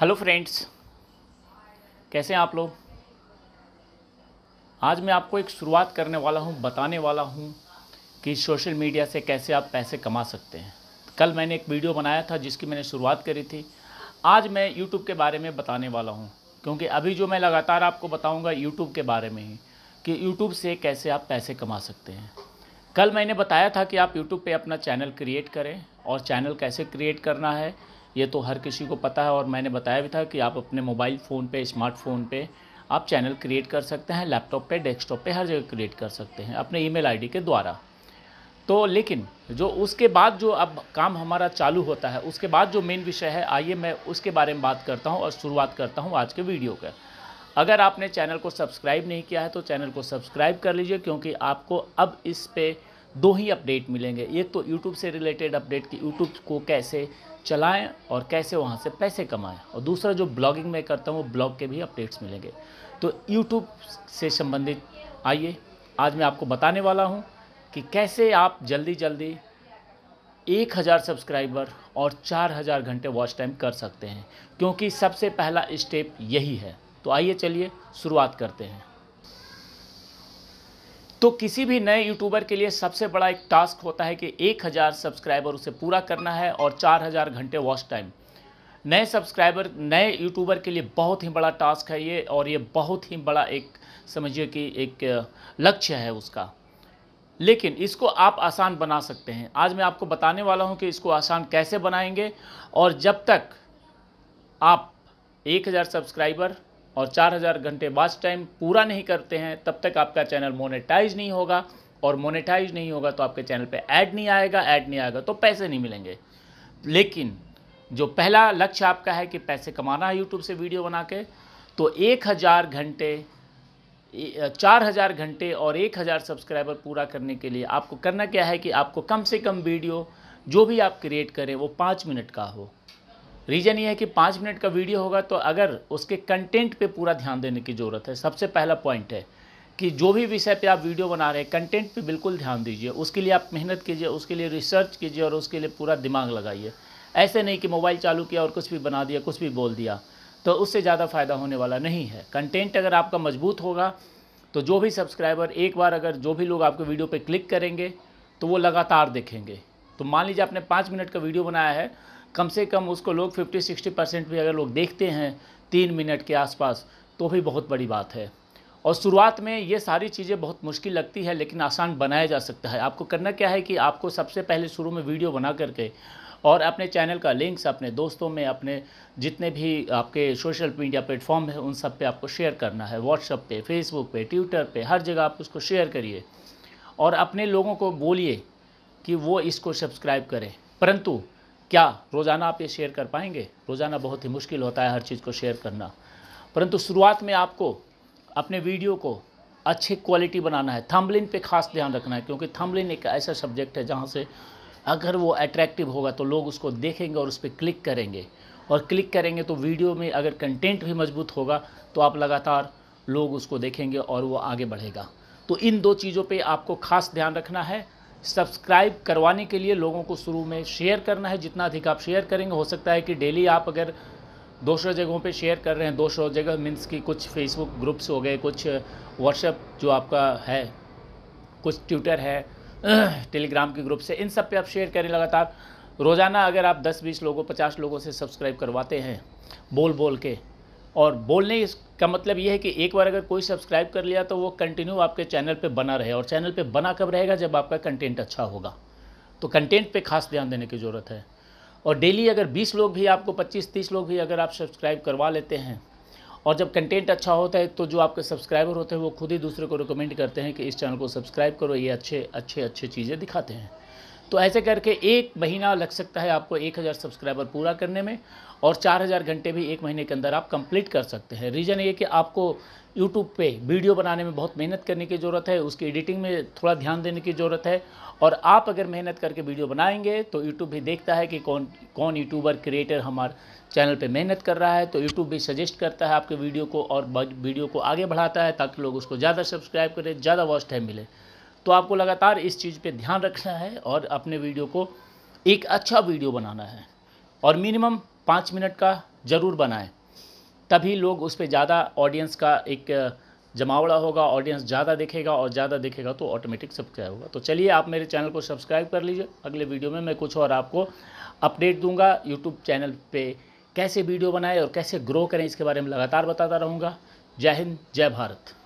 hello friends कैसे हैं आप लोग आज मैं आपको एक शुरुआत करने वाला हूं बताने वाला हूं कि सोशल मीडिया से कैसे आप पैसे कमा सकते हैं कल मैंने एक वीडियो बनाया था जिसकी मैंने शुरुआत करी थी आज मैं यूट्यूब के बारे में बताने वाला हूं क्योंकि अभी जो मैं लगातार आपको बताऊंगा यूट्यूब के बारे में ही कि यूट्यूब से कैसे आप पैसे कमा सकते हैं कल मैंने बताया था कि आप यूट्यूब पर अपना चैनल क्रिएट करें और चैनल कैसे क्रिएट करना है ये तो हर किसी को पता है और मैंने बताया भी था कि आप अपने मोबाइल फ़ोन पे स्मार्टफोन पे आप चैनल क्रिएट कर सकते हैं लैपटॉप पे डेस्कटॉप पे हर जगह क्रिएट कर सकते हैं अपने ईमेल आईडी के द्वारा तो लेकिन जो उसके बाद जो अब काम हमारा चालू होता है उसके बाद जो मेन विषय है आइए मैं उसके बारे में बात करता हूँ और शुरुआत करता हूँ आज के वीडियो का अगर आपने चैनल को सब्सक्राइब नहीं किया है तो चैनल को सब्सक्राइब कर लीजिए क्योंकि आपको अब इस पर दो ही अपडेट मिलेंगे एक तो यूट्यूब से रिलेटेड अपडेट कि यूट्यूब को कैसे चलाएं और कैसे वहाँ से पैसे कमाएं और दूसरा जो ब्लॉगिंग में करता हूँ वो ब्लॉग के भी अपडेट्स मिलेंगे तो यूट्यूब से संबंधित आइए आज मैं आपको बताने वाला हूँ कि कैसे आप जल्दी जल्दी एक हज़ार सब्सक्राइबर और चार हज़ार घंटे वॉच टाइम कर सकते हैं क्योंकि सबसे पहला स्टेप यही है तो आइए चलिए शुरुआत करते हैं तो किसी भी नए यूट्यूबर के लिए सबसे बड़ा एक टास्क होता है कि 1000 सब्सक्राइबर उसे पूरा करना है और 4000 घंटे वॉच टाइम नए सब्सक्राइबर नए यूट्यूबर के लिए बहुत ही बड़ा टास्क है ये और ये बहुत ही बड़ा एक समझिए कि एक लक्ष्य है उसका लेकिन इसको आप आसान बना सकते हैं आज मैं आपको बताने वाला हूँ कि इसको आसान कैसे बनाएंगे और जब तक आप 1000 सब्सक्राइबर और 4000 घंटे वाच टाइम पूरा नहीं करते हैं तब तक आपका चैनल मोनेटाइज नहीं होगा और मोनेटाइज नहीं होगा तो आपके चैनल पे ऐड नहीं आएगा ऐड नहीं आएगा तो पैसे नहीं मिलेंगे लेकिन जो पहला लक्ष्य आपका है कि पैसे कमाना है यूट्यूब से वीडियो बना के तो एक हज़ार घंटे चार हज़ार घंटे और एक हज़ार सब्सक्राइबर पूरा करने के लिए आपको करना क्या है कि आपको कम से कम वीडियो जो भी आप क्रिएट करें वो पाँच मिनट का हो रीज़न ये है कि पाँच मिनट का वीडियो होगा तो अगर उसके कंटेंट पे पूरा ध्यान देने की ज़रूरत है सबसे पहला पॉइंट है कि जो भी विषय पे आप वीडियो बना रहे हैं कंटेंट पे बिल्कुल ध्यान दीजिए उसके लिए आप मेहनत कीजिए उसके लिए रिसर्च कीजिए और उसके लिए पूरा दिमाग लगाइए ऐसे नहीं कि मोबाइल चालू किया और कुछ भी बना दिया कुछ भी बोल दिया तो उससे ज़्यादा फ़ायदा होने वाला नहीं है कंटेंट अगर आपका मजबूत होगा तो जो भी सब्सक्राइबर एक बार अगर जो भी लोग आपके वीडियो पर क्लिक करेंगे तो वो लगातार देखेंगे तो मान लीजिए आपने पाँच मिनट का वीडियो बनाया है कम से कम उसको लोग 50-60 परसेंट भी अगर लोग देखते हैं तीन मिनट के आसपास तो भी बहुत बड़ी बात है और शुरुआत में ये सारी चीज़ें बहुत मुश्किल लगती है लेकिन आसान बनाया जा सकता है आपको करना क्या है कि आपको सबसे पहले शुरू में वीडियो बना करके और अपने चैनल का लिंक्स अपने दोस्तों में अपने जितने भी आपके सोशल मीडिया प्लेटफॉर्म है उन सब पे आपको शेयर करना है व्हाट्सअप पे फेसबुक पे ट्विटर पे हर जगह आप उसको शेयर करिए और अपने लोगों को बोलिए कि वो इसको सब्सक्राइब करें परंतु क्या रोज़ाना आप ये शेयर कर पाएंगे रोज़ाना बहुत ही मुश्किल होता है हर चीज़ को शेयर करना परंतु शुरुआत में आपको अपने वीडियो को अच्छी क्वालिटी बनाना है थम्बलिन पे खास ध्यान रखना है क्योंकि थम्बलिन एक ऐसा सब्जेक्ट है जहाँ से अगर वो अट्रैक्टिव होगा तो लोग उसको देखेंगे और उस पर क्लिक करेंगे और क्लिक करेंगे तो वीडियो में अगर कंटेंट भी मजबूत होगा तो आप लगातार लोग उसको देखेंगे और वो आगे बढ़ेगा तो इन दो चीज़ों पे आपको खास ध्यान रखना है सब्सक्राइब करवाने के लिए लोगों को शुरू में शेयर करना है जितना अधिक आप शेयर करेंगे हो सकता है कि डेली आप अगर दो सौ जगहों पे शेयर कर रहे हैं दो सौ जगह मीन्स कि कुछ फेसबुक ग्रुप्स हो गए कुछ व्हाट्सएप जो आपका है कुछ ट्विटर है टेलीग्राम के ग्रुप से इन सब पे आप शेयर करें लगातार रोज़ाना अगर आप 10-20 लोगों 50 लोगों से सब्सक्राइब करवाते हैं बोल बोल के और बोलने का मतलब ये है कि एक बार अगर कोई सब्सक्राइब कर लिया तो वो कंटिन्यू आपके चैनल पे बना रहे और चैनल पे बना कब रहेगा जब आपका कंटेंट अच्छा होगा तो कंटेंट पे खास ध्यान देने की ज़रूरत है और डेली अगर 20 लोग भी आपको 25-30 लोग भी अगर आप सब्सक्राइब करवा लेते हैं और जब कंटेंट अच्छा होता है तो जो आपके सब्सक्राइबर होते हैं वो खुद ही दूसरे को रिकमेंड करते हैं कि इस चैनल को सब्सक्राइब करो ये अच्छे अच्छे अच्छे चीज़ें दिखाते हैं तो ऐसे करके एक महीना लग सकता है आपको एक हज़ार सब्सक्राइबर पूरा करने में और चार हज़ार घंटे भी एक महीने के अंदर आप कंप्लीट कर सकते हैं रीज़न ये कि आपको यूट्यूब पे वीडियो बनाने में बहुत मेहनत करने की ज़रूरत है उसकी एडिटिंग में थोड़ा ध्यान देने की ज़रूरत है और आप अगर मेहनत करके वीडियो बनाएंगे तो यूट्यूब भी देखता है कि कौन कौन यूट्यूबर क्रिएटर हमारे चैनल पे मेहनत कर रहा है तो यूट्यूब भी सजेस्ट करता है आपके वीडियो को और वीडियो को आगे बढ़ाता है ताकि लोग उसको ज़्यादा सब्सक्राइब करें ज़्यादा वॉच टाइम मिले तो आपको लगातार इस चीज़ पे ध्यान रखना है और अपने वीडियो को एक अच्छा वीडियो बनाना है और मिनिमम पाँच मिनट का ज़रूर बनाएं तभी लोग उस पर ज़्यादा ऑडियंस का एक जमावड़ा होगा ऑडियंस ज़्यादा देखेगा और ज़्यादा देखेगा तो ऑटोमेटिक सब्सक्राइब होगा तो चलिए आप मेरे चैनल को सब्सक्राइब कर लीजिए अगले वीडियो में मैं कुछ और आपको अपडेट दूंगा यूट्यूब चैनल पे कैसे वीडियो बनाएं और कैसे ग्रो करें इसके बारे में लगातार बताता रहूँगा जय हिंद जय भारत